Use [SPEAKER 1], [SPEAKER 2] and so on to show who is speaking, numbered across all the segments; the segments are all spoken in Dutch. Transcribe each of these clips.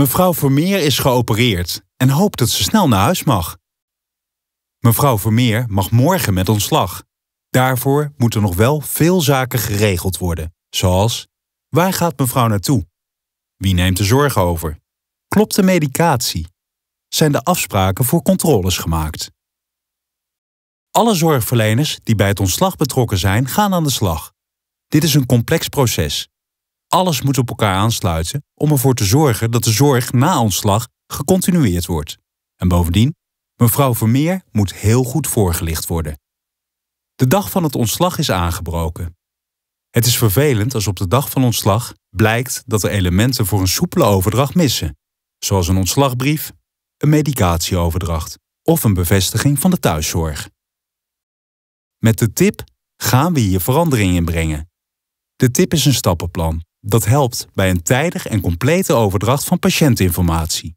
[SPEAKER 1] Mevrouw Vermeer is geopereerd en hoopt dat ze snel naar huis mag. Mevrouw Vermeer mag morgen met ontslag. Daarvoor moeten nog wel veel zaken geregeld worden, zoals waar gaat mevrouw naartoe? Wie neemt de zorg over? Klopt de medicatie? Zijn de afspraken voor controles gemaakt? Alle zorgverleners die bij het ontslag betrokken zijn, gaan aan de slag. Dit is een complex proces alles moet op elkaar aansluiten om ervoor te zorgen dat de zorg na ontslag gecontinueerd wordt. En bovendien, mevrouw Vermeer moet heel goed voorgelicht worden. De dag van het ontslag is aangebroken. Het is vervelend als op de dag van ontslag blijkt dat er elementen voor een soepele overdracht missen, zoals een ontslagbrief, een medicatieoverdracht of een bevestiging van de thuiszorg. Met de tip gaan we hier verandering in brengen. De tip is een stappenplan dat helpt bij een tijdig en complete overdracht van patiëntinformatie.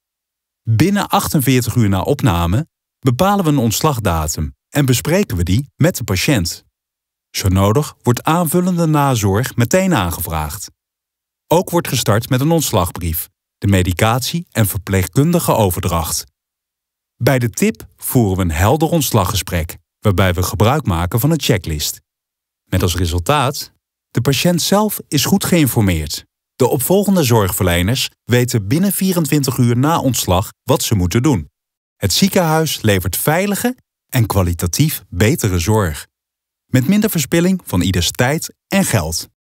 [SPEAKER 1] Binnen 48 uur na opname bepalen we een ontslagdatum en bespreken we die met de patiënt. Zo nodig wordt aanvullende nazorg meteen aangevraagd. Ook wordt gestart met een ontslagbrief, de medicatie en verpleegkundige overdracht. Bij de tip voeren we een helder ontslaggesprek, waarbij we gebruik maken van een checklist. Met als resultaat de patiënt zelf is goed geïnformeerd. De opvolgende zorgverleners weten binnen 24 uur na ontslag wat ze moeten doen. Het ziekenhuis levert veilige en kwalitatief betere zorg. Met minder verspilling van ieders tijd en geld.